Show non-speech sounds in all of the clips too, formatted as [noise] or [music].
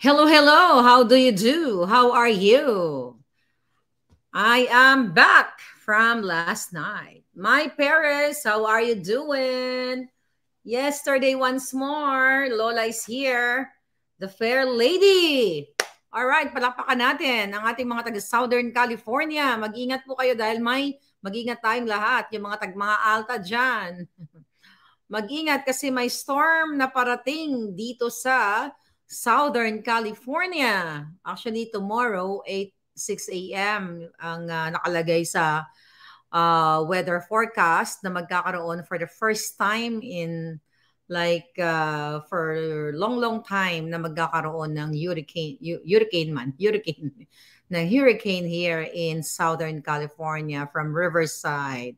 Hello, hello. How do you do? How are you? I am back from last night. My Paris, how are you doing? Yesterday, once more, Lola is here. The fair lady. All right, palapakan natin ang ating mga taga Southern California. Mag-ingat po kayo dahil may mag-ingat tayong lahat, yung mga tag mga alta diyan. [laughs] Mag-ingat kasi may storm na parating dito sa Southern California. Actually, tomorrow, 8, 6 a.m. ang uh, nakalagay sa uh, weather forecast na magkakaroon for the first time in like uh, for long long time na magkakaroon ng hurricane hurricane man hurricane [laughs] ng hurricane here in Southern California from Riverside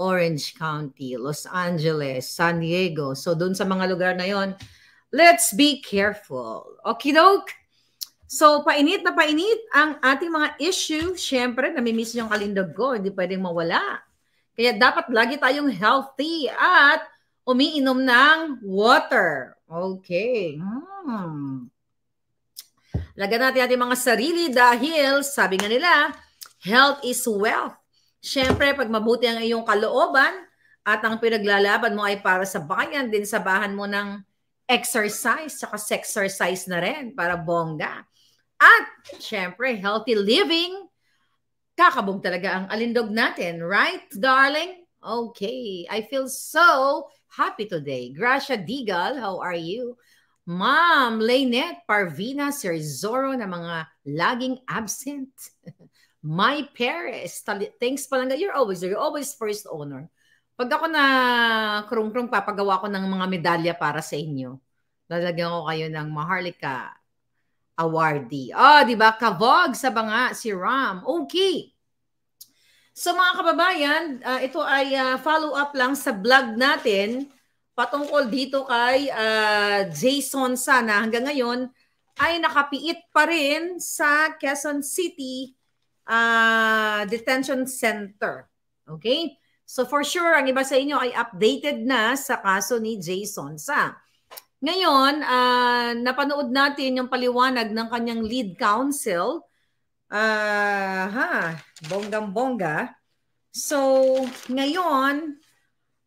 Orange County Los Angeles San Diego so doon sa mga lugar na yon Let's be careful. Okie doke. So, painit na painit ang ating mga issue. Siyempre, namimiss yung kalindog ko. Hindi pwedeng mawala. Kaya dapat lagi tayong healthy at umiinom ng water. Okay. Hmm. Lagyan natin ating mga sarili dahil sabi nga nila, health is wealth. Siyempre, pag mabuti ang iyong kalooban at ang pinaglalaban mo ay para sa bayan din, sa bahan mo ng exercise, saka exercise na rin para bongga. At syempre, healthy living, kakabog talaga ang alindog natin, right, darling? Okay, I feel so happy today. Gracia Digal, how are you? Ma'am Laynette Parvina Sir Zoro na mga laging absent. [laughs] My Paris, thanks palangga. You're always there. You're always first owner. Pag ako na krong-krong, papagawa ko ng mga medalya para sa inyo. Lalagyan ko kayo ng Maharlika awardee. Oh, di ba? Kavog sa banga si Ram. Okay. So mga kababayan, uh, ito ay uh, ah, follow up lang sa vlog natin patungkol dito kay uh, Jason Sana. Hanggang ngayon ay nakapiit pa rin sa Quezon City uh, Detention Center. Okay? So for sure, ang iba sa inyo ay updated na sa kaso ni Jason Sa. Ngayon, uh, napanood natin yung paliwanag ng kanyang lead counsel. Uh, ha, bonggang-bongga. So ngayon,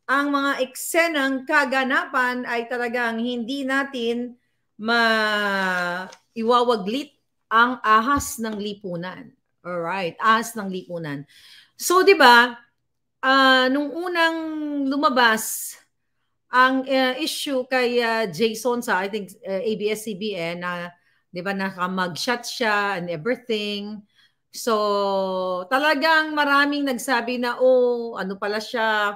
ang mga eksenang kaganapan ay talagang hindi natin maiwawaglit ang ahas ng lipunan. All right, ahas ng lipunan. So 'di ba, uh, nung unang lumabas ang uh, issue kay uh, Jason sa I think uh, eh, ABS-CBN na uh, 'di ba naka-mugshot siya and everything. So talagang maraming nagsabi na oh ano pala siya uh,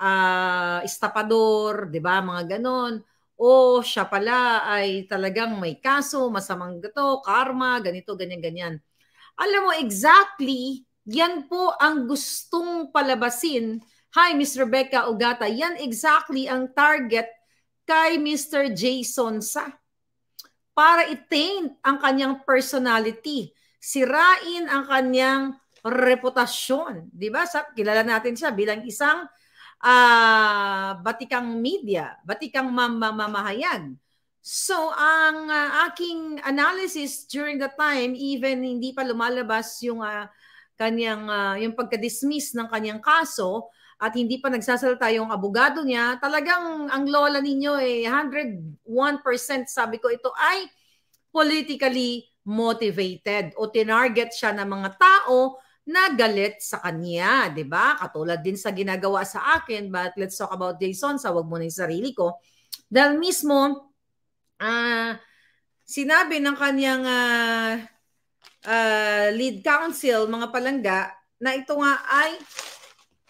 ah, estapador, 'di ba? Mga ganon. Oh, siya pala ay talagang may kaso, masamang gato, karma, ganito, ganyan, ganyan. Alam mo exactly yan po ang gustong palabasin. Hi, Miss Rebecca Ugata. Yan exactly ang target kay Mr. Jason sa para i-taint ang kanyang personality, sirain ang kanyang reputasyon. 'Di ba? Sa kilala natin siya bilang isang uh, batikang media, batikang mamamahayag. So, ang uh, aking analysis during the time, even hindi pa lumalabas yung uh, kanyang uh, yung pagka-dismiss ng kanyang kaso at hindi pa nagsasalita yung abogado niya, talagang ang lola ninyo eh 101% sabi ko ito ay politically motivated o tinarget siya ng mga tao na galit sa kanya, 'di ba? Katulad din sa ginagawa sa akin, but let's talk about Jason sa wag mo na 'yung sarili ko. Dahil mismo ah uh, sinabi ng kanyang uh, uh, lead council, mga palangga, na ito nga ay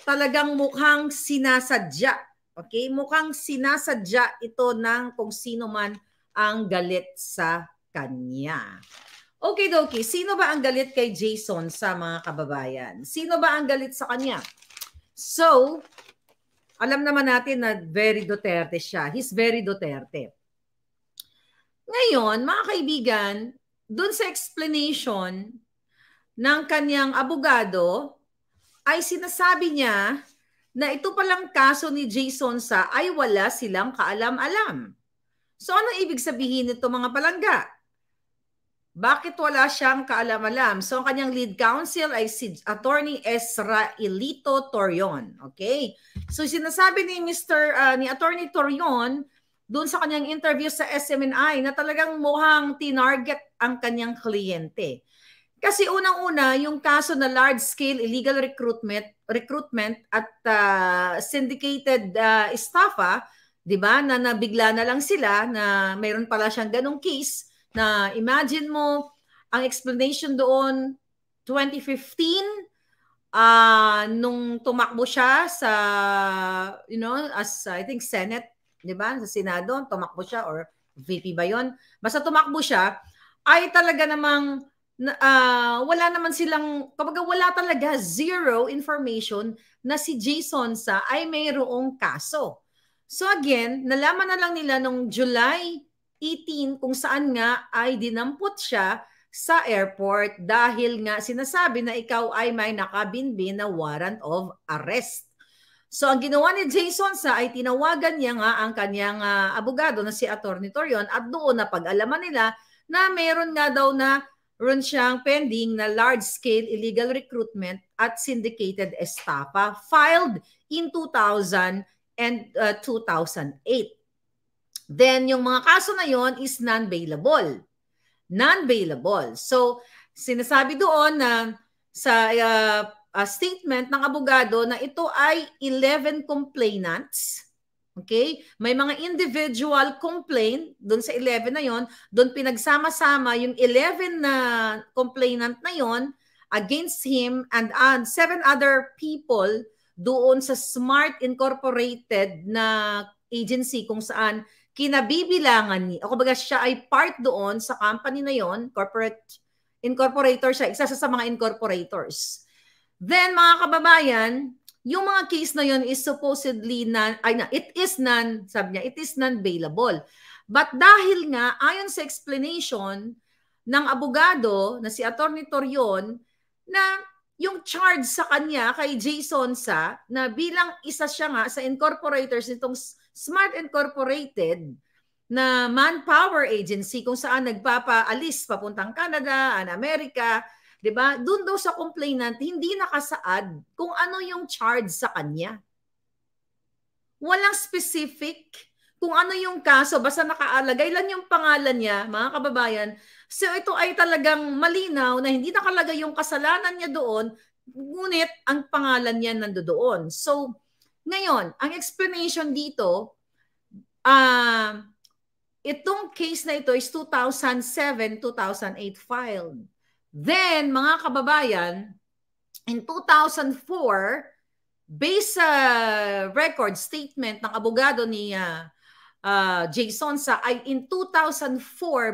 talagang mukhang sinasadya. Okay? Mukhang sinasadya ito ng kung sino man ang galit sa kanya. Okay, Doki, sino ba ang galit kay Jason sa mga kababayan? Sino ba ang galit sa kanya? So, alam naman natin na very Duterte siya. He's very Duterte. Ngayon, mga kaibigan, dun sa explanation ng kanyang abogado, ay sinasabi niya na ito palang kaso ni Jason sa ay wala silang kaalam-alam. So ano ibig sabihin nito mga palangga? Bakit wala siyang kaalam-alam? So ang kanyang lead counsel ay si Attorney Ezra Elito Torion. Okay? So sinasabi ni Mr. Uh, ah, ni Attorney Torion doon sa kanyang interview sa SMNI na talagang mukhang tinarget ang kanyang kliyente. Kasi unang-una, yung kaso na large-scale illegal recruitment recruitment at uh, syndicated uh, ah, estafa, ah, 'di ba? Na nabigla na lang sila na mayroon pala siyang ganong case na imagine mo ang explanation doon 2015 uh, nung tumakbo siya sa you know as I think Senate 'di ba? Sa Senado, tumakbo siya or VP ba 'yon? Basta tumakbo siya, ay talaga namang uh, wala naman silang kapag wala talaga zero information na si Jason sa ay mayroong kaso. So again, nalaman na lang nila nung July 18 kung saan nga ay dinampot siya sa airport dahil nga sinasabi na ikaw ay may nakabinbin na warrant of arrest. So ang ginawa ni Jason sa ay tinawagan niya nga ang kanyang uh, abogado na si Attorney Torion at doon na pag-alaman nila na meron nga daw na run siyang pending na large-scale illegal recruitment at syndicated estafa filed in 2000 and uh, ah, 2008. Then yung mga kaso na yon is non-bailable. Non-bailable. So sinasabi doon na sa uh, uh, statement ng abogado na ito ay 11 complainants. Okay? May mga individual complaint doon sa 11 na 'yon, doon pinagsama-sama yung 11 na complainant na 'yon against him and uh, seven other people doon sa Smart Incorporated na agency kung saan kinabibilangan ni, o kumbaga siya ay part doon sa company na 'yon, corporate incorporator siya, isa sa mga incorporators. Then mga kababayan, yung mga case na yun is supposedly non, ay na, it is non, sabi niya, it is non-bailable. But dahil nga, ayon sa explanation ng abogado na si Attorney Torion, na yung charge sa kanya kay Jason sa na bilang isa siya nga sa incorporators nitong Smart Incorporated na manpower agency kung saan nagpapaalis papuntang Canada and America, 'Di ba? Doon daw sa complainant hindi nakasaad kung ano yung charge sa kanya. Walang specific kung ano yung kaso, basta nakaalagay lang yung pangalan niya, mga kababayan. So ito ay talagang malinaw na hindi nakalagay yung kasalanan niya doon, ngunit ang pangalan niya nandoon. So ngayon, ang explanation dito, uh, itong case na ito is 2007-2008 filed. Then, mga kababayan, in 2004, based sa record statement ng abogado ni uh, uh, Jason sa ay in 2004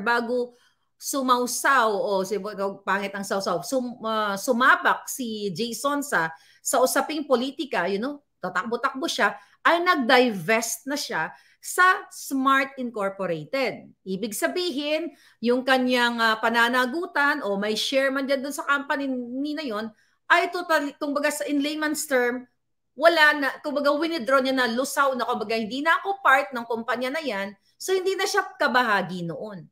bago sumausaw o si pangit ang sausaw sum, uh, sumabak si Jason sa sa usaping politika you know tatakbo-takbo siya ay nag-divest na siya sa Smart Incorporated. Ibig sabihin, yung kanyang uh, pananagutan o may share man dyan sa company na yon ay total, kumbaga sa in layman's term, wala na, kumbaga winidraw niya na lusaw na, kumbaga hindi na ako part ng kumpanya na yan, so hindi na siya kabahagi noon.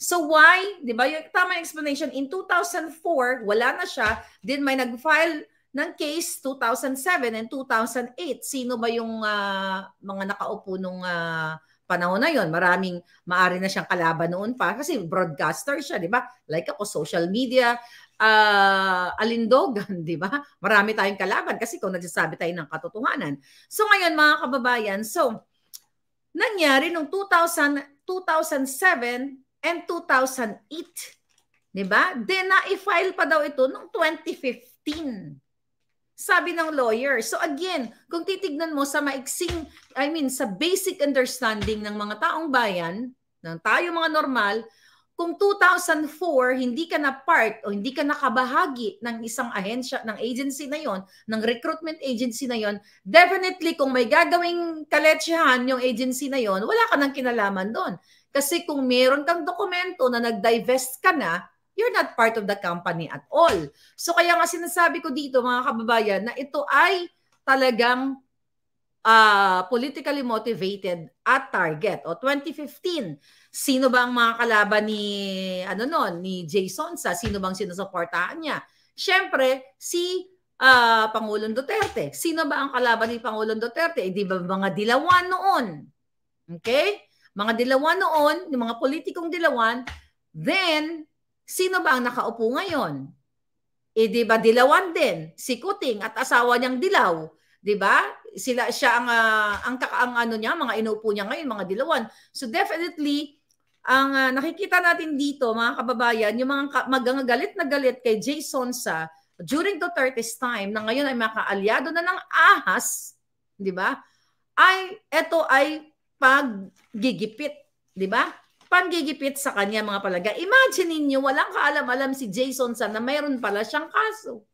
So why, di ba, yung tama explanation, in 2004, wala na siya, then may nag-file ng case 2007 and 2008. Sino ba yung uh, mga nakaupo nung uh, panahon na yon? Maraming maari na siyang kalaban noon pa kasi broadcaster siya, di ba? Like ako, social media, uh, alindogan, [laughs] di ba? Marami tayong kalaban kasi kung nagsasabi tayo ng katotohanan. So ngayon mga kababayan, so nangyari nung 2000, 2007 and 2008, di ba? Then na-file pa daw ito nung 2015 sabi ng lawyer. So again, kung titignan mo sa maiksing, I mean, sa basic understanding ng mga taong bayan, ng tayo mga normal, kung 2004 hindi ka na part o hindi ka nakabahagi ng isang ahensya, ng agency na yon, ng recruitment agency na yon, definitely kung may gagawing kaletsyahan yung agency na yon, wala ka nang kinalaman doon. Kasi kung meron kang dokumento na nag-divest ka na, you're not part of the company at all. So kaya nga sinasabi ko dito mga kababayan na ito ay talagang uh, politically motivated at target. O 2015, sino ba ang mga kalaban ni ano noon ni Jason sa sino bang sinusuportahan niya? Siyempre, si uh, Pangulong Duterte. Sino ba ang kalaban ni Pangulong Duterte? Eh, di ba mga dilawan noon? Okay? Mga dilawan noon, yung mga politikong dilawan, then Sino ba ang nakaupo ngayon? E di ba dilawan din si Kuting at asawa niyang Dilaw, 'di ba? Sila siya ang uh, ang, ang ano niya, mga inuupo niya ngayon, mga dilawan. So definitely ang uh, nakikita natin dito mga kababayan, yung mga magagalit na galit kay Jason sa during the 30 Duterte's time na ngayon ay makaalyado na ng ahas, 'di ba? Ay ito ay paggigipit, 'di ba? panggigipit sa kanya mga palaga. Imagine niyo walang kaalam-alam si Jason sa na mayroon pala siyang kaso.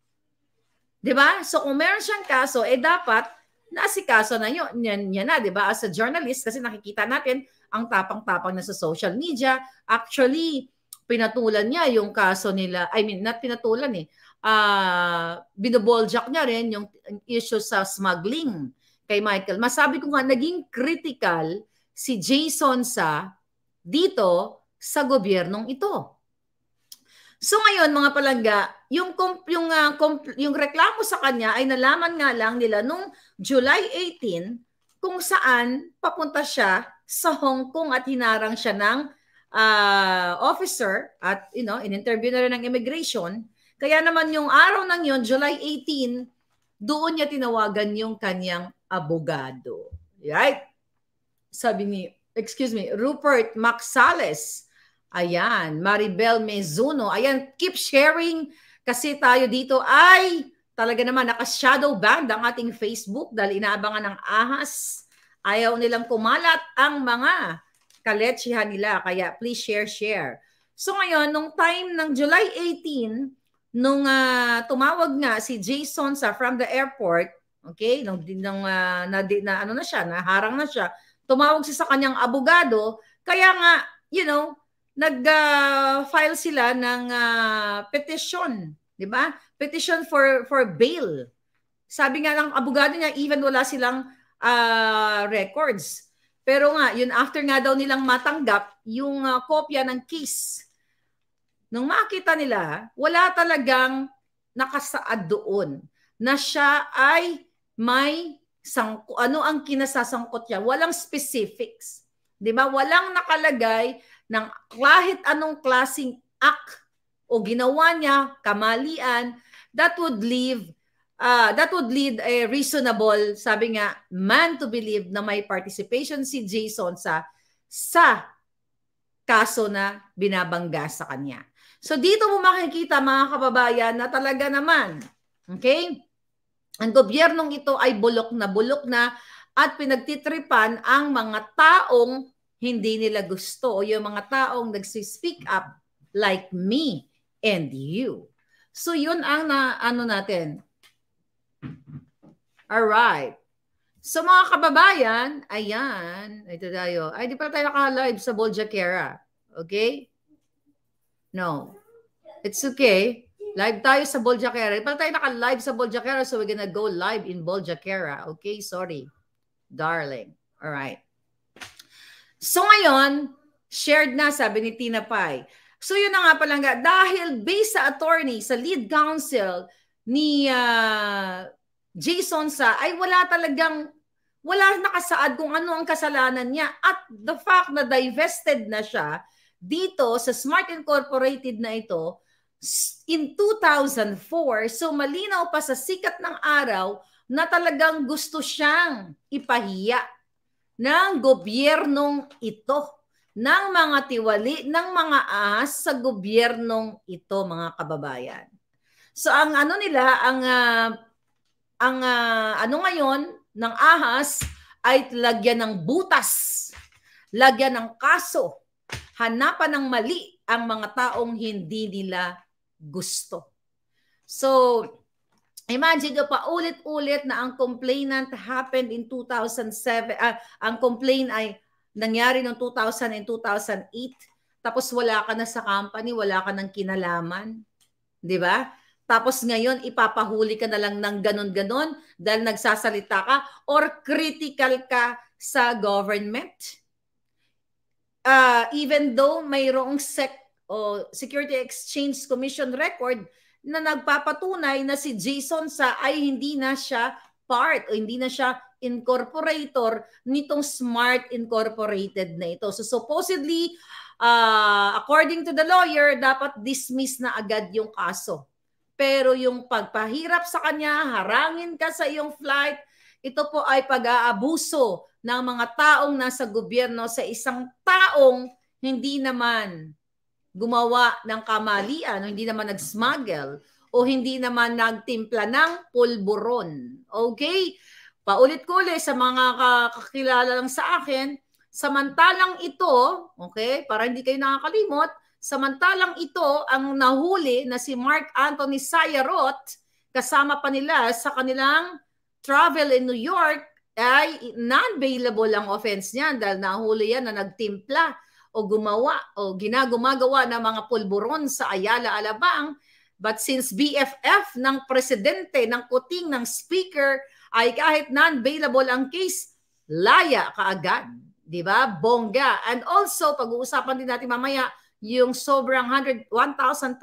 'Di ba? So kung mayroon siyang kaso, eh dapat naasikaso na yun, yan, yan na, di ba? As a journalist, kasi nakikita natin ang tapang-tapang na sa social media. Actually, pinatulan niya yung kaso nila, I mean, not pinatulan eh, uh, ah, binoboljak niya rin yung issue sa smuggling kay Michael. Masabi ko nga, naging critical si Jason sa dito sa gobyernong ito. So ngayon mga palangga, yung yung uh, yung reklamo sa kanya ay nalaman nga lang nila nung July 18 kung saan papunta siya sa Hong Kong at hinarang siya ng uh, officer at you know, in-interview na rin ng immigration. Kaya naman yung araw ng yon, July 18, doon niya tinawagan yung kanyang abogado. Right? Sabi ni excuse me, Rupert Maxales. Ayan, Maribel Mezuno. Ayan, keep sharing kasi tayo dito ay talaga naman naka-shadow banned ang ating Facebook dahil inaabangan ng ahas. Ayaw nilang kumalat ang mga kaletsihan nila. Kaya please share, share. So ngayon, nung time ng July 18, nung uh, tumawag nga si Jason sa from the airport, okay, nung, nung uh, na, na, ano na siya, naharang na siya, tumawag siya sa kanyang abogado, kaya nga, you know, nag-file uh, sila ng uh, petition, 'di ba? Petition for for bail. Sabi nga ng abogado niya even wala silang uh, records. Pero nga, yun after nga daw nilang matanggap yung uh, kopya ng case. Nung makita nila, wala talagang nakasaad doon na siya ay may sangko, ano ang kinasasangkot niya. Walang specifics. 'Di ba? Walang nakalagay ng kahit anong klasing act o ginawa niya, kamalian, that would leave uh, that would lead a reasonable, sabi nga, man to believe na may participation si Jason sa sa kaso na binabangga sa kanya. So dito mo makikita mga kababayan na talaga naman, okay? Ang gobyernong ito ay bulok na bulok na at pinagtitripan ang mga taong hindi nila gusto o yung mga taong nagsispeak up like me and you. So yun ang na, ano natin. Alright. So mga kababayan, ayan, ito tayo. Ay, di pa tayo naka-live sa Boljaquera. Okay? No. It's okay. Live tayo sa Boljaquera. Pala tayo naka-live sa Boljaquera, so we're gonna go live in Boljaquera. Okay, sorry. Darling. All right. So ngayon, shared na, sabi ni Tina Pai. So yun na nga pala nga. Dahil based sa attorney, sa lead counsel ni uh, Jason sa, ay wala talagang, wala nakasaad kung ano ang kasalanan niya. At the fact na divested na siya dito sa Smart Incorporated na ito, in 2004, so malinaw pa sa sikat ng araw na talagang gusto siyang ipahiya ng gobyernong ito, ng mga tiwali, ng mga ahas sa gobyernong ito, mga kababayan. So ang ano nila, ang uh, ang uh, ano ngayon ng ahas ay lagyan ng butas, lagyan ng kaso, hanapan ng mali ang mga taong hindi nila gusto. So, imagine nyo pa ulit-ulit na ang complainant happened in 2007, uh, ah, ang complain ay nangyari noong 2000 and 2008, tapos wala ka na sa company, wala ka ng kinalaman. Di ba? Tapos ngayon, ipapahuli ka na lang ng ganon-ganon dahil nagsasalita ka or critical ka sa government. Uh, even though mayroong sect o Security Exchange Commission record na nagpapatunay na si Jason sa ay hindi na siya part o hindi na siya incorporator nitong Smart Incorporated na ito. So supposedly, uh, according to the lawyer, dapat dismiss na agad yung kaso. Pero yung pagpahirap sa kanya, harangin ka sa iyong flight, ito po ay pag-aabuso ng mga taong nasa gobyerno sa isang taong hindi naman gumawa ng kamalian o hindi naman nag-smuggle o hindi naman nagtimpla ng pulburon. Okay? Paulit-ulit ko sa mga kakilala lang sa akin, samantalang ito, okay, para hindi kayo nakakalimot, samantalang ito ang nahuli na si Mark Anthony Sayarot kasama pa nila sa kanilang travel in New York ay non-bailable ang offense niyan dahil nahuli yan na nagtimpla o gumawa o ginagumagawa ng mga pulburon sa Ayala Alabang but since BFF ng presidente ng kuting ng speaker ay kahit non-bailable ang case, laya kaagad. Di ba? Bongga. And also, pag-uusapan din natin mamaya yung sobrang 100, 1,000%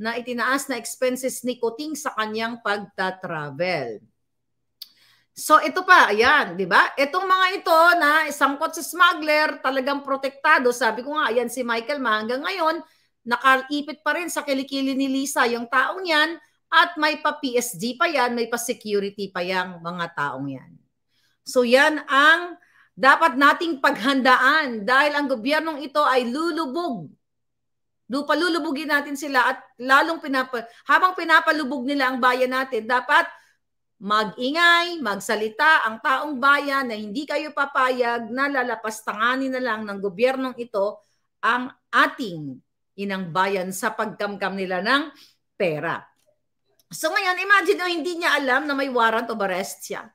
na itinaas na expenses ni Kuting sa kanyang pagta-travel. So ito pa, ayan, di ba? Itong mga ito na sangkot sa smuggler, talagang protektado. Sabi ko nga, ayan si Michael Ma, hanggang ngayon, nakaipit pa rin sa kilikili ni Lisa yung taong yan at may pa PSD pa yan, may pa security pa yang mga taong yan. So yan ang dapat nating paghandaan dahil ang gobyernong ito ay lulubog. lulubugin natin sila at lalong pinapa, habang pinapalubog nila ang bayan natin, dapat mag-ingay, magsalita ang taong bayan na hindi kayo papayag na lalapastanganin na lang ng gobyernong ito ang ating inang bayan sa pagkamkam nila ng pera. So ngayon, imagine nyo, hindi niya alam na may warrant of arrest siya.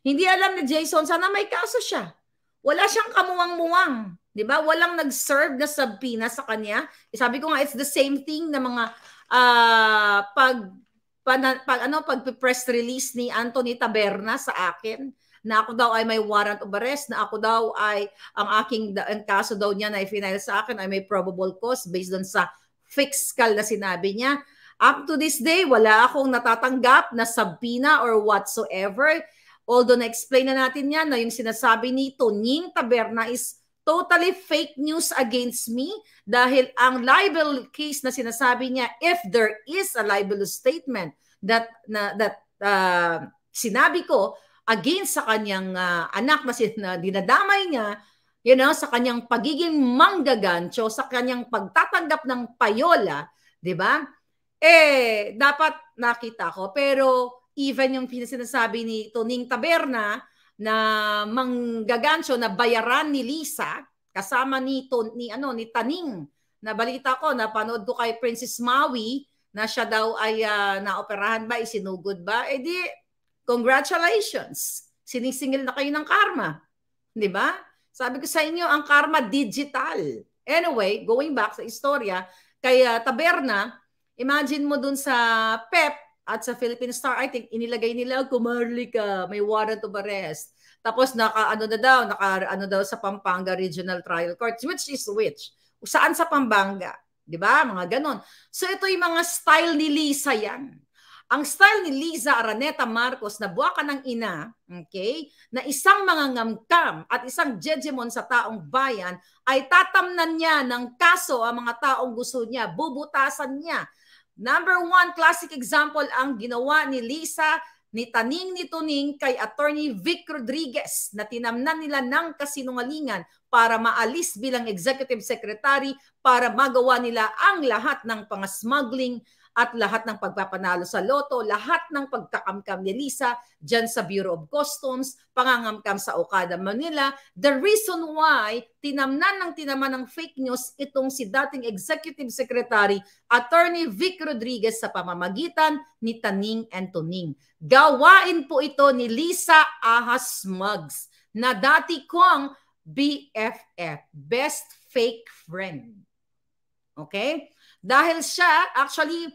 Hindi alam ni Jason, sana may kaso siya. Wala siyang kamuwang-muwang. Di ba? Walang nag-serve na subpoena sa kanya. Sabi ko nga, it's the same thing na mga uh, pag pag, pag ano pag press release ni Anthony Taberna sa akin na ako daw ay may warrant of arrest, na ako daw ay ang aking ang kaso daw niya na final sa akin ay may probable cause based on sa fiscal na sinabi niya. Up to this day, wala akong natatanggap na sabina or whatsoever. Although na-explain na natin yan na yung sinasabi ni Tonying Taberna is totally fake news against me dahil ang libel case na sinasabi niya if there is a libelous statement that na, that uh, sinabi ko against sa kanyang uh, anak na, sin- na dinadamay niya you know sa kanyang pagiging manggagancho sa kanyang pagtatanggap ng payola di ba eh dapat nakita ko pero even yung sinasabi ni Toning Taberna na manggagansyo na bayaran ni Lisa kasama ni ni ano ni Taning na balita ko na panood ko kay Princess Maui na siya daw ay uh, naoperahan ba isinugod ba edi eh, congratulations sinisingil na kayo ng karma di ba sabi ko sa inyo ang karma digital anyway going back sa istorya kay uh, Taberna imagine mo dun sa PEP at sa Philippine Star, I think inilagay nila kumarli ka, may warrant of arrest. Tapos naka ano na daw, naka ano daw sa Pampanga Regional Trial Court, which is which? Saan sa Pampanga? 'Di ba? Mga ganon. So ito yung mga style ni Lisa yan. Ang style ni Liza Araneta Marcos na buwakan ng ina, okay, na isang mga ngamkam at isang jejemon sa taong bayan ay tatamnan niya ng kaso ang mga taong gusto niya, bubutasan niya Number one, classic example ang ginawa ni Lisa, ni Taning ni Tuning kay Attorney Vic Rodriguez na tinamnan nila ng kasinungalingan para maalis bilang executive secretary para magawa nila ang lahat ng pangasmuggling at lahat ng pagpapanalo sa loto, lahat ng pagkakamkam ni Lisa dyan sa Bureau of Customs, pangangamkam sa Okada, Manila. The reason why tinamnan ng tinaman ng fake news itong si dating Executive Secretary Attorney Vic Rodriguez sa pamamagitan ni Taning and Tuning. Gawain po ito ni Lisa Ahas Mugs na dati kong BFF, Best Fake Friend. Okay? Dahil siya, actually,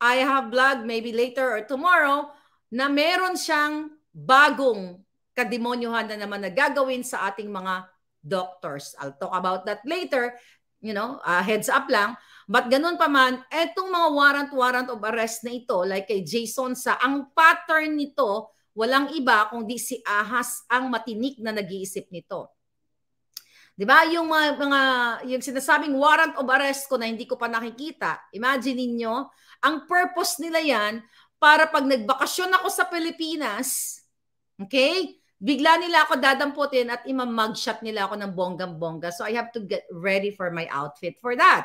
I have vlog maybe later or tomorrow na meron siyang bagong kademonyohan na naman na gagawin sa ating mga doctors. I'll talk about that later. You know, uh, heads up lang. But ganun pa man, etong mga warrant-warrant of arrest na ito, like kay Jason sa, ang pattern nito, walang iba kundi si Ahas ang matinik na nag-iisip nito. 'Di ba? Yung mga, mga yung sinasabing warrant of arrest ko na hindi ko pa nakikita. Imagine niyo, ang purpose nila 'yan para pag nagbakasyon ako sa Pilipinas, okay? Bigla nila ako dadamputin at imamugshot nila ako ng bonggang-bongga. So I have to get ready for my outfit for that.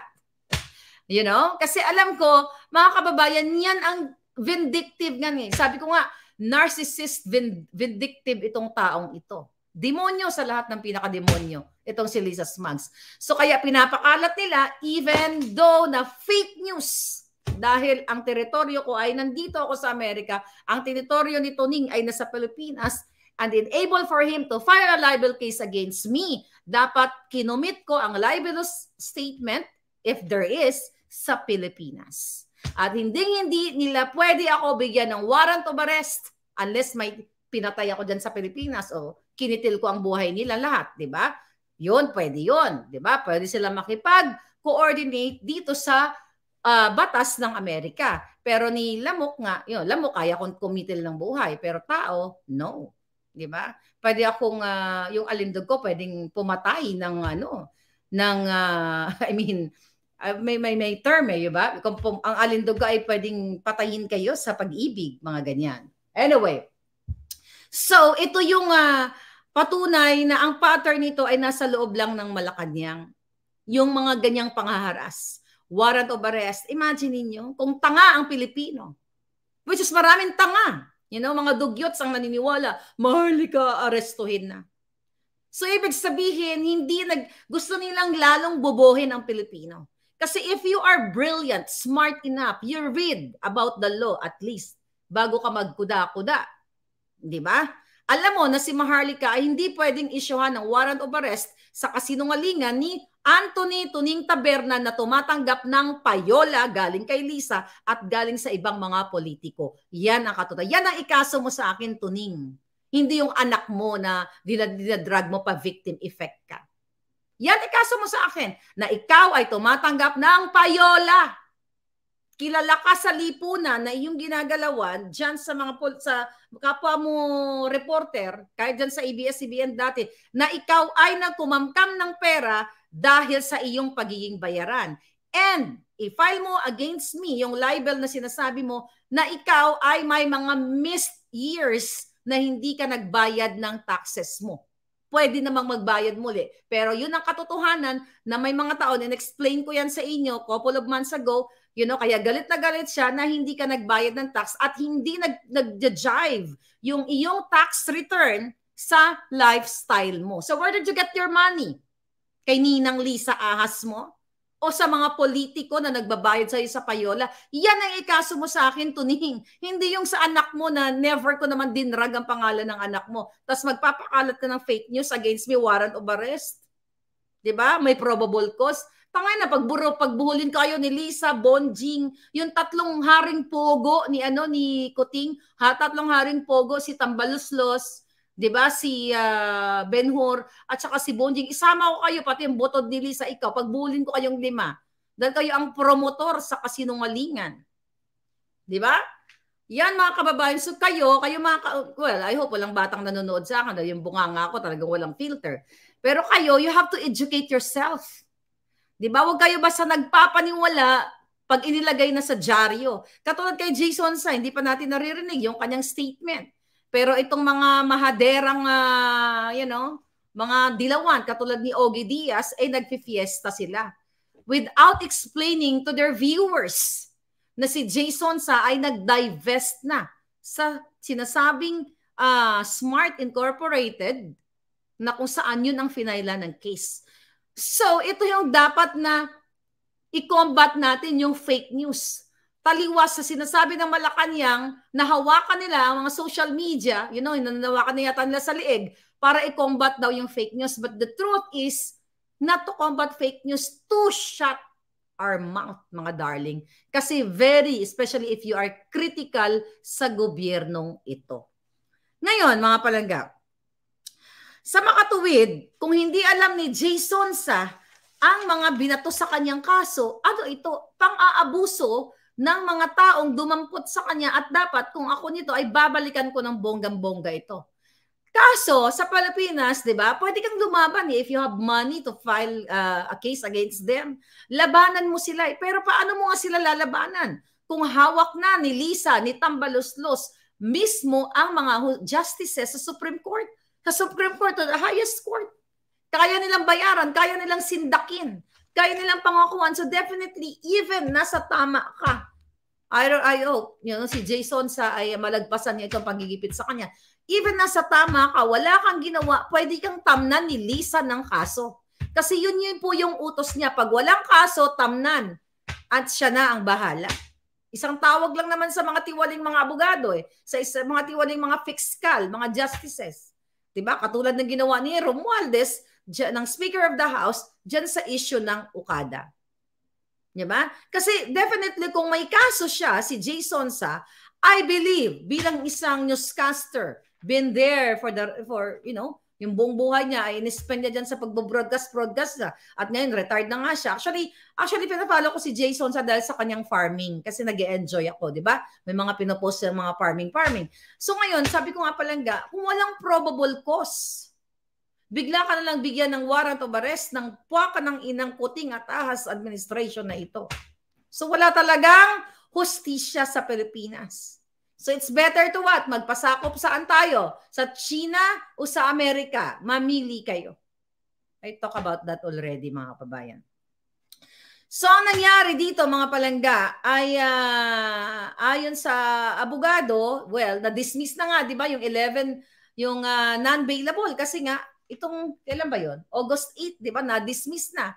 You know? Kasi alam ko, mga kababayan, yan ang vindictive nga eh. Sabi ko nga, narcissist vind- vindictive itong taong ito. Demonyo sa lahat ng pinakademonyo. Itong si Lisa Smugs. So kaya pinapakalat nila even though na fake news. Dahil ang teritoryo ko ay nandito ako sa Amerika. Ang teritoryo ni Toning ay nasa Pilipinas and enable for him to file a libel case against me. Dapat kinumit ko ang libelous statement, if there is, sa Pilipinas. At hindi-hindi nila pwede ako bigyan ng warrant of arrest unless may pinatay ako dyan sa Pilipinas o oh, kinitil ko ang buhay nila lahat, di ba? Yun, pwede yun, di ba? Pwede sila makipag-coordinate dito sa uh, batas ng Amerika. Pero ni Lamok nga, yun, Lamok kaya kong kumitil ng buhay, pero tao, no. Di ba? Pwede akong, uh, yung alindog ko, pwedeng pumatay ng ano, ng, uh, [laughs] I mean, uh, may may may term eh, 'di ba? Kung ang alindog ay pwedeng patayin kayo sa pag-ibig, mga ganyan. Anyway, So, ito yung uh, patunay na ang pattern nito ay nasa loob lang ng Malacanang. Yung mga ganyang panghaharas. Warrant of arrest. Imagine niyo kung tanga ang Pilipino. Which is maraming tanga. You know, mga dugyots ang naniniwala, Maharlika, arestuhin na. So, ibig sabihin, hindi nag, gusto nilang lalong bobohin ang Pilipino. Kasi if you are brilliant, smart enough, you read about the law at least bago ka magkuda-kuda 'Di ba? Alam mo na si Maharlika ay hindi pwedeng isyuhan ng warrant of arrest sa kasinungalingan ni Anthony Tuning Taberna na tumatanggap ng payola galing kay Lisa at galing sa ibang mga politiko. Yan ang katotohanan. Yan ang ikaso mo sa akin, Tuning. Hindi yung anak mo na dinadrag mo pa victim effect ka. Yan ikaso mo sa akin na ikaw ay tumatanggap ng payola kilala ka sa lipunan na iyong ginagalawan diyan sa mga sa kapwa mo reporter, kahit diyan sa ABS-CBN dati, na ikaw ay nagkumamkam ng pera dahil sa iyong pagiging bayaran. And i-file mo against me yung libel na sinasabi mo na ikaw ay may mga missed years na hindi ka nagbayad ng taxes mo. Pwede namang magbayad muli. Pero yun ang katotohanan na may mga taon, and explain ko yan sa inyo couple of months ago, You know, kaya galit na galit siya na hindi ka nagbayad ng tax at hindi nag nag-jive yung iyong tax return sa lifestyle mo. So where did you get your money? Kay Ninang Lisa ahas mo? O sa mga politiko na nagbabayad sa'yo sa payola? Yan ang ikaso mo sa akin, Tuning. Hindi yung sa anak mo na never ko naman dinrag ang pangalan ng anak mo. Tapos magpapakalat ka ng fake news against me, warrant of arrest. 'di ba? May probable cause. Tanga na, pagburo, pagbuhulin kayo ni Lisa, Bonjing, yung tatlong haring pogo ni ano ni Kuting, ha, tatlong haring pogo si Tambaluslos, 'di ba? Si uh, ah, Benhur at saka si Bonjing. Isama ko kayo pati yung botod ni Lisa ikaw. Pagbulin ko kayong lima. Dahil kayo ang promotor sa kasinungalingan. 'Di ba? Yan mga kababayan. So kayo, kayo mga, ka well, I hope walang batang nanonood sa akin dahil yung bunganga ko talagang walang filter. Pero kayo, you have to educate yourself. Di ba? Huwag kayo basta nagpapaniwala pag inilagay na sa dyaryo. Katulad kay Jason sa, hindi pa natin naririnig yung kanyang statement. Pero itong mga mahaderang, uh, you know, mga dilawan katulad ni Ogie Diaz, ay eh, nagpifiesta sila. Without explaining to their viewers na si Jason sa ay nag-divest na sa sinasabing uh, Smart Incorporated na kung saan yun ang finala ng case. So, ito yung dapat na i-combat natin yung fake news. Taliwas sa sinasabi ng Malacanang na hawakan nila ang mga social media, you know, nananawakan na yata nila sa liig para i-combat daw yung fake news. But the truth is, not to combat fake news, to shut our mouth, mga darling. Kasi very, especially if you are critical sa gobyernong ito. Ngayon, mga palangga, sa makatuwid, kung hindi alam ni Jason sa ang mga binato sa kanyang kaso, ano ito? Pang-aabuso ng mga taong dumampot sa kanya at dapat kung ako nito ay babalikan ko ng bonggang-bongga ito. Kaso, sa Pilipinas, di ba, pwede kang lumaban eh, if you have money to file uh, a case against them. Labanan mo sila eh. Pero paano mo nga sila lalabanan? Kung hawak na ni Lisa, ni Tambaloslos, mismo ang mga justices sa Supreme Court sa Supreme Court to the highest court. Kaya nilang bayaran, kaya nilang sindakin, kaya nilang pangakuan. So definitely, even nasa tama ka, I, I hope, you know, si Jason sa ay malagpasan niya itong pagigipit sa kanya. Even nasa tama ka, wala kang ginawa, pwede kang tamnan ni Lisa ng kaso. Kasi yun yun po yung utos niya. Pag walang kaso, tamnan. At siya na ang bahala. Isang tawag lang naman sa mga tiwaling mga abogado eh. Sa isa, mga tiwaling mga fiscal, mga justices. Diba? Katulad ng ginawa ni Romualdez, dyan, ng Speaker of the House, dyan sa issue ng Ukada. Diba? Kasi definitely kung may kaso siya, si Jason sa, I believe bilang isang newscaster, been there for the for you know, yung buong buhay niya ay inispend niya dyan sa pagbo-broadcast, broadcast na. At ngayon, retired na nga siya. Actually, actually pinapalo ko si Jason sa dahil sa kanyang farming kasi nag enjoy ako, di ba? May mga pinopost sa mga farming-farming. So ngayon, sabi ko nga palangga, kung walang probable cause, bigla ka na lang bigyan ng warrant of arrest ng puwaka ng inang kuting at ahas administration na ito. So wala talagang hostisya sa Pilipinas. So it's better to what? Magpasakop saan tayo? Sa China o sa Amerika? Mamili kayo. I talk about that already mga kabayan. So ang nangyari dito mga palangga ay uh, ayon sa abogado, well, na-dismiss na nga 'di ba yung 11 yung uh, non-bailable kasi nga itong kailan ba 'yon? August 8, 'di ba? Na-dismiss na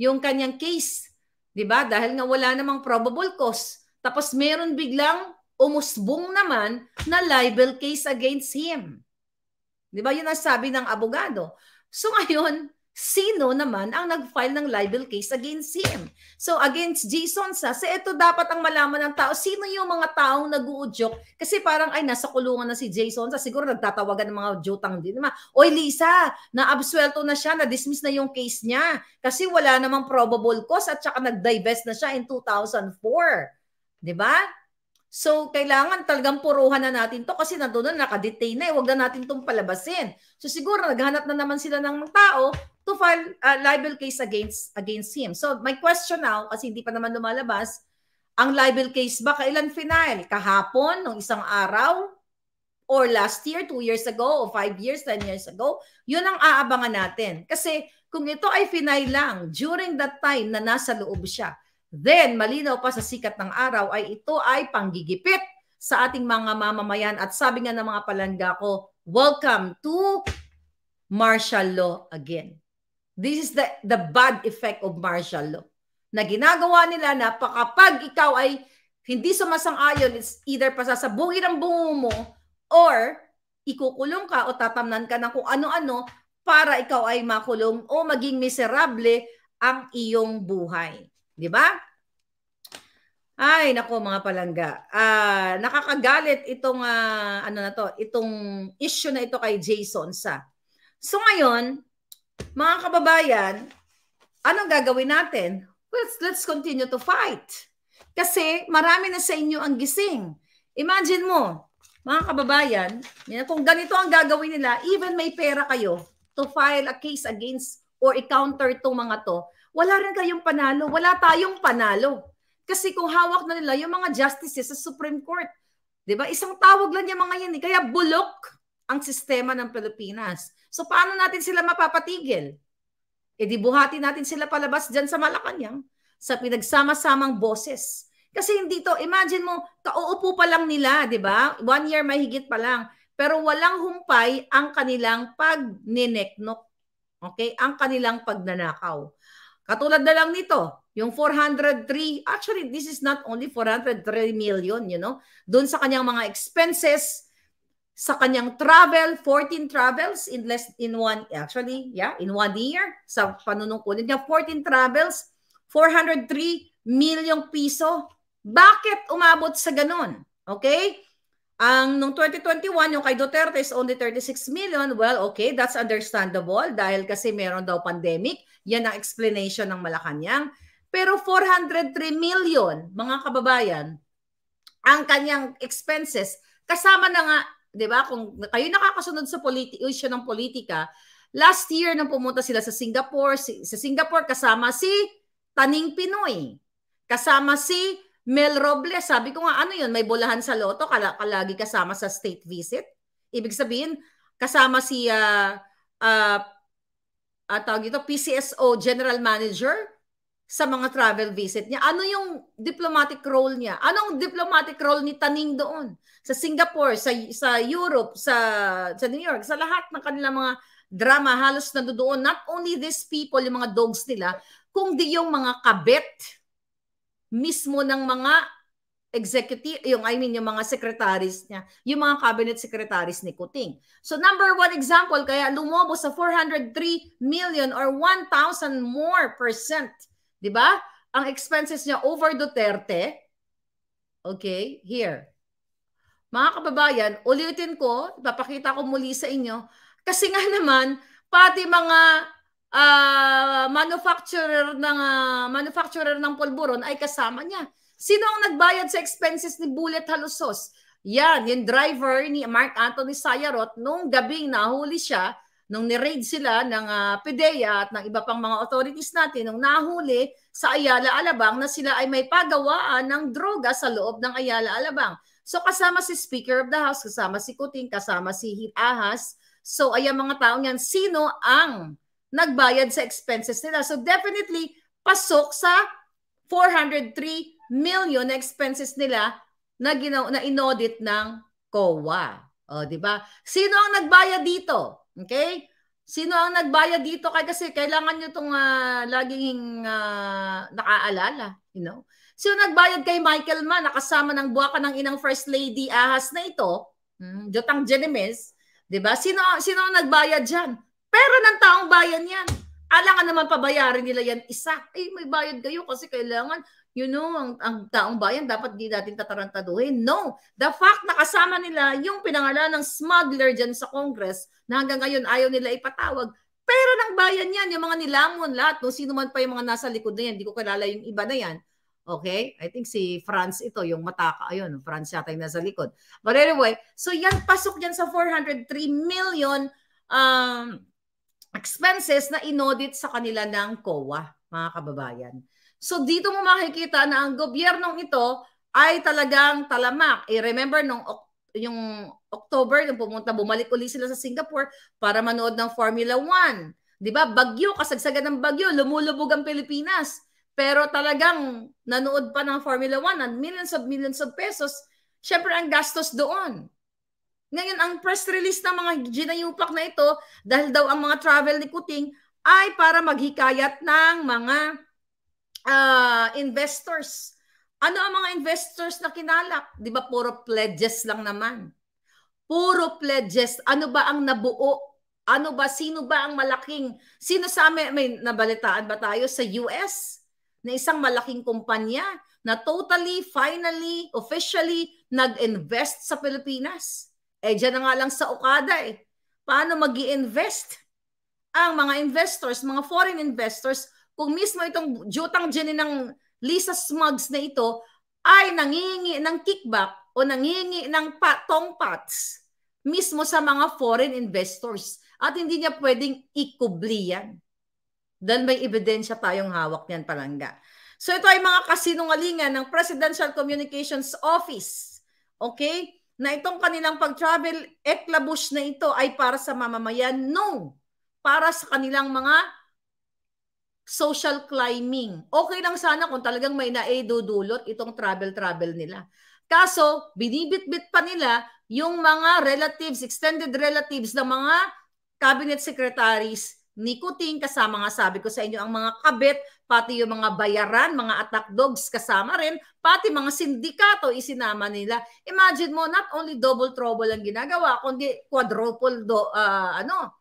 yung kanyang case, 'di ba? Dahil nga wala namang probable cause. Tapos meron biglang umusbong naman na libel case against him. Di ba? Yun ang sabi ng abogado. So [laughs] ngayon, sino naman ang nag-file ng libel case against him. So against Jason sa, sa eh, ito dapat ang malaman ng tao, sino yung mga taong nag-uudyok? Kasi parang ay nasa kulungan na si Jason sa, siguro nagtatawagan ng mga jutang din naman. Oy Lisa, naabsuelto na siya, na-dismiss na yung case niya kasi wala namang probable cause at saka nag-divest na siya in 2004. 'Di ba? So, kailangan talagang puruhan na natin to kasi nandoon na nakadetain na eh. Huwag na natin itong palabasin. So, siguro naghanap na naman sila ng tao to file a libel case against against him. So, my question now, kasi hindi pa naman lumalabas, ang libel case ba kailan final? Kahapon, nung isang araw? Or last year, two years ago, or five years, ten years ago? Yun ang aabangan natin. Kasi kung ito ay final lang, during that time na nasa loob siya, Then, malinaw pa sa sikat ng araw ay ito ay panggigipit sa ating mga mamamayan. At sabi nga ng mga palangga ko, welcome to martial law again. This is the, the bad effect of martial law na ginagawa nila na kapag ikaw ay hindi sumasang-ayon, it's either pasasabugin ang bungo mo or ikukulong ka o tatamnan ka ng kung ano-ano para ikaw ay makulong o maging miserable ang iyong buhay. Di ba? Ay, nako mga palangga. Uh, nakakagalit itong uh, ano na to, itong issue na ito kay Jason sa. So ngayon, mga kababayan, anong gagawin natin? Let's let's continue to fight. Kasi marami na sa inyo ang gising. Imagine mo, mga kababayan, kung ganito ang gagawin nila, even may pera kayo to file a case against or i-counter tong mga to, wala rin kayong panalo. Wala tayong panalo. Kasi kung hawak na nila yung mga justices sa Supreme Court, 'di ba? Isang tawag lang yung mga yan. Eh. Kaya bulok ang sistema ng Pilipinas. So paano natin sila mapapatigil? E di buhati natin sila palabas dyan sa Malacanang sa pinagsama-samang boses. Kasi hindi to, imagine mo, kauupo pa lang nila, di ba? One year mahigit pa lang. Pero walang humpay ang kanilang pagnineknok. Okay? Ang kanilang pagnanakaw. Katulad na lang nito, yung 403, actually this is not only 403 million, you know. Doon sa kanyang mga expenses, sa kanyang travel, 14 travels in less in one actually, yeah, in one year sa panunungkulan niya 14 travels, 403 milyong piso. Bakit umabot sa ganun? Okay? Ang nung 2021, yung kay Duterte is only 36 million. Well, okay, that's understandable dahil kasi meron daw pandemic. Yan ang explanation ng Malacanang. Pero 403 million, mga kababayan, ang kanyang expenses, kasama na nga, di ba, kung kayo nakakasunod sa politi- issue ng politika, last year nang pumunta sila sa Singapore, si, sa Singapore kasama si Taning Pinoy, kasama si Mel Robles. Sabi ko nga, ano yun, may bulahan sa loto, kal- kalagi kasama sa state visit. Ibig sabihin, kasama si uh, uh, uh, tawag ito, PCSO General Manager sa mga travel visit niya. Ano yung diplomatic role niya? Anong diplomatic role ni Taning doon? Sa Singapore, sa, sa Europe, sa, sa New York, sa lahat ng kanilang mga drama, halos nandoon. Not only these people, yung mga dogs nila, kundi yung mga kabet mismo ng mga executive, yung I mean yung mga secretaries niya, yung mga cabinet secretaries ni Kuting. So number one example, kaya lumobo sa 403 million or 1,000 more percent. Di ba? Ang expenses niya over Duterte. Okay, here. Mga kababayan, ulitin ko, ipapakita ko muli sa inyo. Kasi nga naman, pati mga uh, manufacturer ng uh, manufacturer ng pulburon ay kasama niya. Sino ang nagbayad sa expenses ni Bullet Halusos? Yan, yung driver ni Mark Anthony Sayarot, nung gabing nahuli siya, nung ni-raid sila ng uh, ah, PDEA at ng iba pang mga authorities natin, nung nahuli sa Ayala Alabang na sila ay may pagawaan ng droga sa loob ng Ayala Alabang. So kasama si Speaker of the House, kasama si Kuting, kasama si Hit Ahas. So ayan mga taong yan, sino ang nagbayad sa expenses nila? So definitely, pasok sa 403 million na expenses nila na, ginaw, na inaudit ng COA. O, oh, di ba? Sino ang nagbayad dito? Okay? Sino ang nagbayad dito? kay kasi kailangan niyo tong uh, laging uh, nakaalala. You know? Sino nagbayad kay Michael Mann, nakasama ng buwaka ng inang First Lady ahas na ito, hmm, Jotang Jenemes, di ba? Sino, sino ang nagbayad diyan? Pero ng taong bayan yan. Alangan naman pabayarin nila yan isa. Eh, may bayad kayo kasi kailangan you know, ang, ang taong bayan dapat di natin tatarantaduhin. No, the fact na kasama nila yung pinangalan ng smuggler dyan sa Congress na hanggang ngayon ayaw nila ipatawag, Pero ng bayan yan, yung mga nilamon lahat, no? sino man pa yung mga nasa likod na yan, hindi ko kilala yung iba na yan. Okay? I think si France ito, yung mataka, ayun, France yata yung nasa likod. But anyway, so yan, pasok dyan sa 403 million um, expenses na inaudit sa kanila ng COA, mga kababayan. So dito mo makikita na ang gobyernong ito ay talagang talamak. I remember nung yung October, nung pumunta, bumalik uli sila sa Singapore para manood ng Formula 1. Di ba? Bagyo, kasagsagan ng bagyo, lumulubog ang Pilipinas. Pero talagang nanood pa ng Formula 1 and millions of millions of pesos, syempre ang gastos doon. Ngayon, ang press release ng mga ginayupak na ito, dahil daw ang mga travel ni Kuting, ay para maghikayat ng mga uh, investors. Ano ang mga investors na kinalap? Di ba puro pledges lang naman? Puro pledges. Ano ba ang nabuo? Ano ba? Sino ba ang malaking? Sino sa amin? May nabalitaan ba tayo sa US? Na isang malaking kumpanya na totally, finally, officially nag-invest sa Pilipinas. Eh, dyan na nga lang sa Okada eh. Paano mag invest Ang mga investors, mga foreign investors, kung mismo itong jutang dyan ng Lisa Smugs na ito ay nangingi ng kickback o nangingi ng patong pots mismo sa mga foreign investors at hindi niya pwedeng ikubli yan. Dahil may ebidensya tayong hawak niyan palangga. So ito ay mga kasinungalingan ng Presidential Communications Office. Okay? Na itong kanilang pag-travel ekla na ito ay para sa mamamayan. No! Para sa kanilang mga social climbing. Okay lang sana kung talagang may naidudulot itong travel-travel nila. Kaso, binibitbit pa nila yung mga relatives, extended relatives ng mga cabinet secretaries ni Kuting kasama nga sabi ko sa inyo ang mga kabit, pati yung mga bayaran, mga attack dogs kasama rin, pati mga sindikato isinama nila. Imagine mo, not only double trouble ang ginagawa, kundi quadruple do, uh, ano,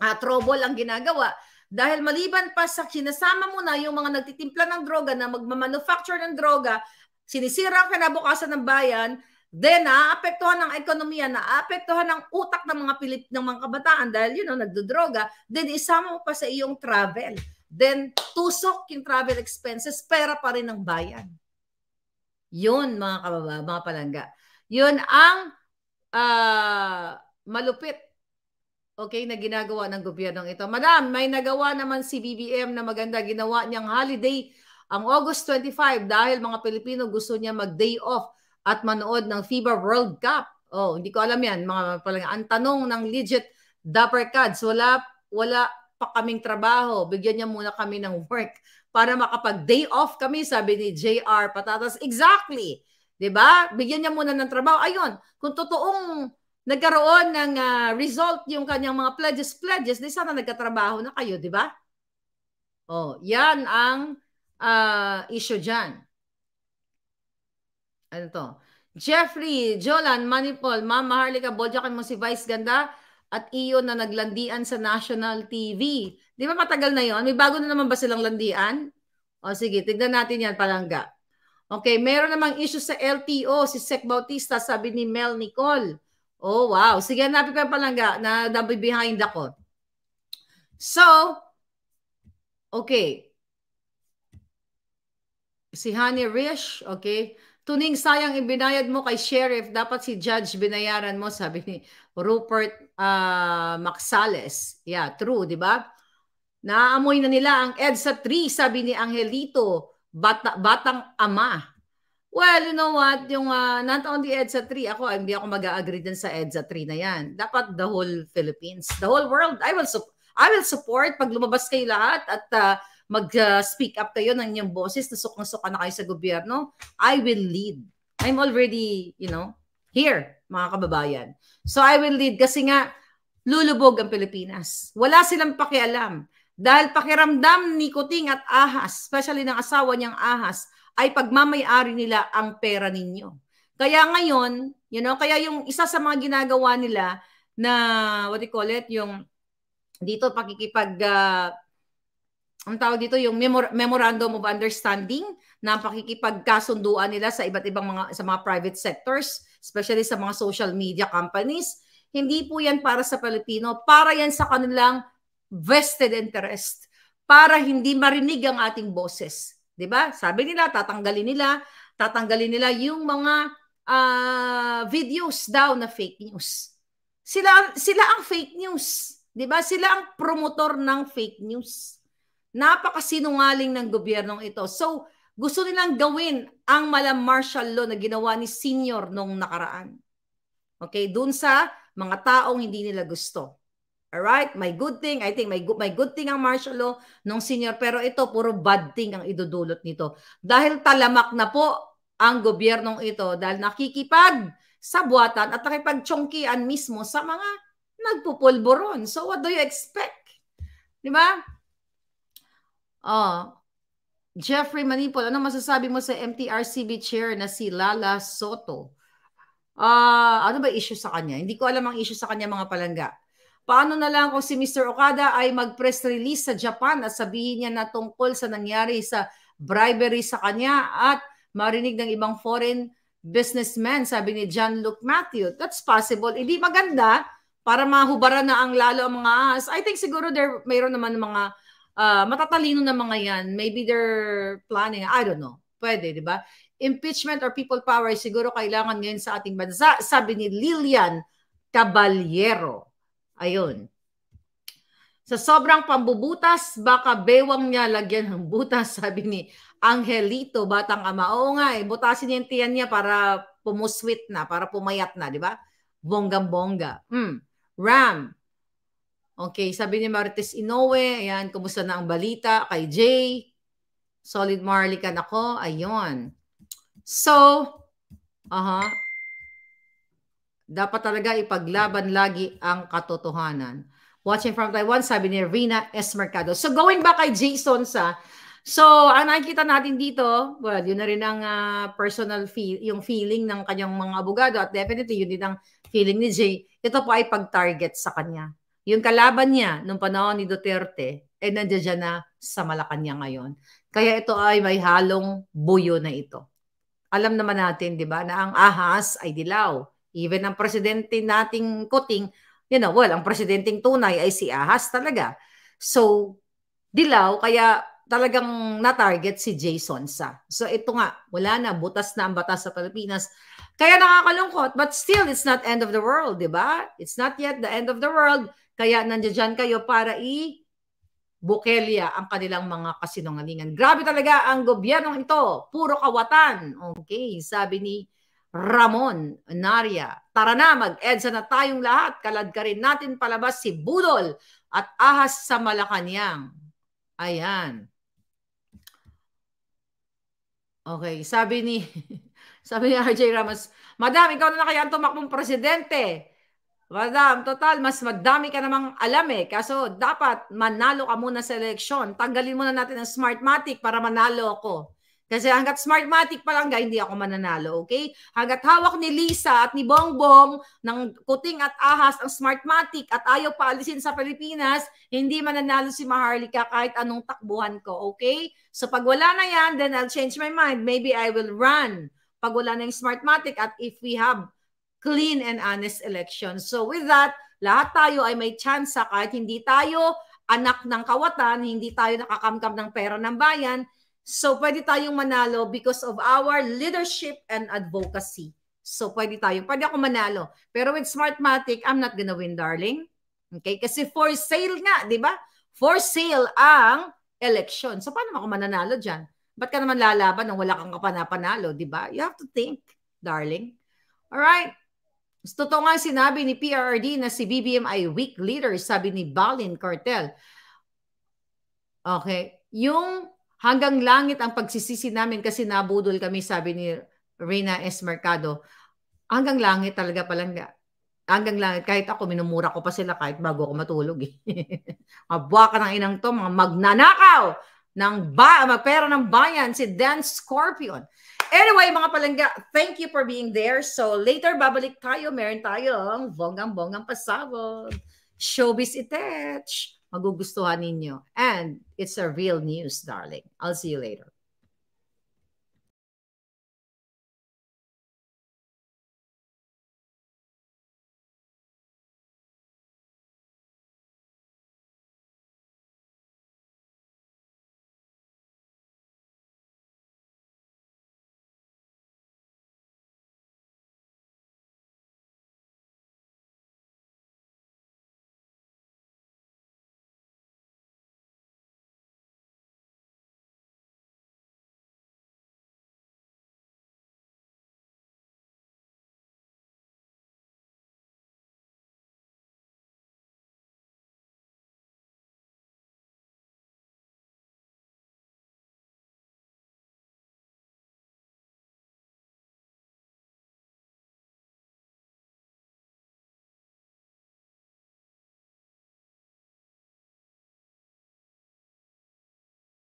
uh, trouble ang ginagawa. Dahil maliban pa sa kinasama mo na yung mga nagtitimpla ng droga na magmamanufacture ng droga, sinisira ang kinabukasan ng bayan, then naapektuhan ng ekonomiya, naapektuhan ng utak ng mga Pilip ng mga kabataan dahil you know, nagdodroga, then isama mo pa sa iyong travel. Then tusok yung travel expenses, pera pa rin ng bayan. Yun mga kababa, mga palangga. Yun ang uh, malupit okay, na ginagawa ng gobyernong ito. Madam, may nagawa naman si BBM na maganda ginawa niyang holiday ang August 25 dahil mga Pilipino gusto niya mag-day off at manood ng FIBA World Cup. Oh, hindi ko alam yan, mga palang ang tanong ng legit Dapper Cards, wala wala pa kaming trabaho. Bigyan niya muna kami ng work para makapag-day off kami, sabi ni JR Patatas. Exactly. 'Di ba? Bigyan niya muna ng trabaho. Ayun, kung totoong nagkaroon ng uh, result yung kanyang mga pledges pledges di sana nagkatrabaho na kayo di ba oh yan ang uh, issue diyan ano to Jeffrey Jolan Manipol Mama Harlika Bodjakan mo si Vice Ganda at iyon na naglandian sa national TV di ba matagal na yon may bago na naman ba silang landian o sige tignan natin yan palangga Okay, mayroon namang issue sa LTO, si Sec Bautista, sabi ni Mel Nicole. Oh, wow. Sige, hanapin ko yung palangga na the behind ako. So, okay. Si Honey Rish, okay. Tuning sayang ibinayad mo kay sheriff, dapat si judge binayaran mo, sabi ni Rupert uh, Maxales. Yeah, true, di ba? Naamoy na nila ang EDSA 3, sabi ni Angelito, bata, batang ama. Well, you know what, yung uh, not only EDSA 3, ako hindi ako mag-agree din sa EDSA 3 na yan. Dapat the whole Philippines, the whole world, I will support. I will support pag lumabas kayo lahat at uh, ah, mag-speak ah, uh, up kayo ng inyong boses, na na suka na kayo sa gobyerno, I will lead. I'm already, you know, here, mga kababayan. So I will lead kasi nga, lulubog ang Pilipinas. Wala silang pakialam. Dahil pakiramdam ni Kuting at Ahas, especially ng asawa niyang Ahas, ay pagmamayari nila ang pera ninyo. Kaya ngayon, you know, kaya yung isa sa mga ginagawa nila na what do you call it, yung dito pakikipag uh, ah, ang tawag dito yung memor- memorandum of understanding na pakikipagkasunduan nila sa iba't ibang mga sa mga private sectors, especially sa mga social media companies. Hindi po 'yan para sa Pilipino, para 'yan sa kanilang vested interest para hindi marinig ang ating boses 'Di ba? Sabi nila tatanggalin nila, tatanggalin nila yung mga uh, videos daw na fake news. Sila sila ang fake news, 'di ba? Sila ang promotor ng fake news. Napakasinungaling ng gobyernong ito. So, gusto nilang gawin ang malam martial law na ginawa ni senior nung nakaraan. Okay, doon sa mga taong hindi nila gusto. All right? May good thing. I think may good, may good thing ang martial law nung senior. Pero ito, puro bad thing ang idudulot nito. Dahil talamak na po ang gobyernong ito dahil nakikipag sa buwatan at nakipagtsongkian mismo sa mga nagpupulboron. So what do you expect? Di ba? Oh, Jeffrey Manipol, ano masasabi mo sa MTRCB chair na si Lala Soto? Ah, uh, ano ba issue sa kanya? Hindi ko alam ang issue sa kanya mga palangga. Paano na lang kung si Mr. Okada ay mag-press release sa Japan at sabihin niya na tungkol sa nangyari sa bribery sa kanya at marinig ng ibang foreign businessmen, sabi ni John Luke Matthew. That's possible. Hindi maganda para mahubaran na ang lalo ang mga as. I think siguro there mayroon naman mga uh, matatalino na mga yan. Maybe they're planning. I don't know. Pwede, di ba? Impeachment or people power siguro kailangan ngayon sa ating bansa, sabi ni Lilian Caballero. Ayun. Sa sobrang pambubutas, baka bewang niya lagyan ng butas, [laughs] sabi ni Angelito, batang ama. Oo nga eh, butasin niya yung tiyan niya para pumuswit na, para pumayat na, di ba? bonggang bongga Mm. Ram. Okay, sabi ni Marites Inoue, ayan, kumusta na ang balita kay Jay? Solid na ako, ayun. So, aha, uh -huh. Dapat talaga ipaglaban lagi ang katotohanan. Watching from Taiwan, sabi ni Rina S. Mercado. So going back kay Jason sa So, ang nakikita natin dito, well, yun na rin ang uh, personal feel, yung feeling ng kanyang mga abogado at definitely yun din ang feeling ni Jay. Ito po ay pag-target sa kanya. Yung kalaban niya nung panahon ni Duterte, eh nandiyan siya na sa Malacanang ngayon. Kaya ito ay may halong buyo na ito. Alam naman natin, di ba, na ang ahas ay dilaw. Even ang presidente nating kuting, you know, well, ang presidenting tunay ay si Ahas talaga. So, dilaw, kaya talagang na-target si Jason sa. So, ito nga, wala na, butas na ang batas sa Pilipinas. Kaya nakakalungkot, but still, it's not end of the world, di ba? It's not yet the end of the world. Kaya nandiyan kayo para i Bukelia ang kanilang mga kasinungalingan. Grabe talaga ang gobyernong ito. Puro kawatan. Okay, sabi ni Ramon, Naria. Tara na, mag-EDSA na tayong lahat. Kalad ka rin natin palabas si Budol at Ahas sa Malacanang. Ayan. Okay, sabi ni [laughs] sabi ni RJ Ramos, Madam, ikaw na, na kaya ang tumakbong presidente. Madam, total, mas madami ka namang alam eh. Kaso dapat manalo ka muna sa eleksyon. Tanggalin muna natin ang Smartmatic para manalo ako. Kasi hanggat Smartmatic pa lang, hindi ako mananalo, okay? Hanggat hawak ni Lisa at ni Bongbong ng kuting at ahas ang Smartmatic at ayaw paalisin sa Pilipinas, hindi mananalo si Maharlika kahit anong takbuhan ko, okay? So pag wala na yan, then I'll change my mind. Maybe I will run pag wala na yung Smartmatic at if we have clean and honest elections. So with that, lahat tayo ay may chance kahit hindi tayo anak ng kawatan, hindi tayo nakakamkam ng pera ng bayan, So pwede tayong manalo because of our leadership and advocacy. So pwede tayong, pwede ako manalo. Pero with Smartmatic, I'm not gonna win, darling. Okay? Kasi for sale nga, di ba? For sale ang election. So paano ako mananalo dyan? Ba't ka naman lalaban nung wala kang kapanapanalo, di ba? You have to think, darling. All Alright? Totoo nga sinabi ni PRRD na si BBM ay weak leader, sabi ni Balin Cartel. Okay. Yung Hanggang langit ang pagsisisi namin kasi nabudol kami, sabi ni Reyna S. Mercado. Hanggang langit talaga palangga. Hanggang langit. Kahit ako, minumura ko pa sila kahit bago ako matulog. Eh. [laughs] ka ng inang to, mga magnanakaw ng ba magpera ng bayan, si Dan Scorpion. Anyway, mga palangga, thank you for being there. So later, babalik tayo. Meron tayong bonggang-bonggang pasabog. Showbiz itech magugustuhan ninyo. And it's a real news, darling. I'll see you later.